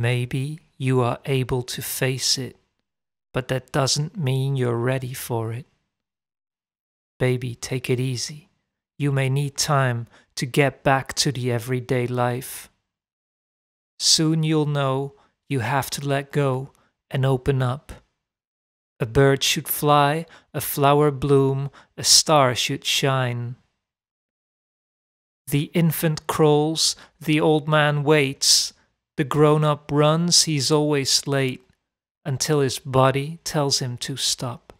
Maybe you are able to face it, but that doesn't mean you're ready for it. Baby, take it easy. You may need time to get back to the everyday life. Soon you'll know you have to let go and open up. A bird should fly, a flower bloom, a star should shine. The infant crawls, the old man waits, the grown up runs, he's always late, until his body tells him to stop.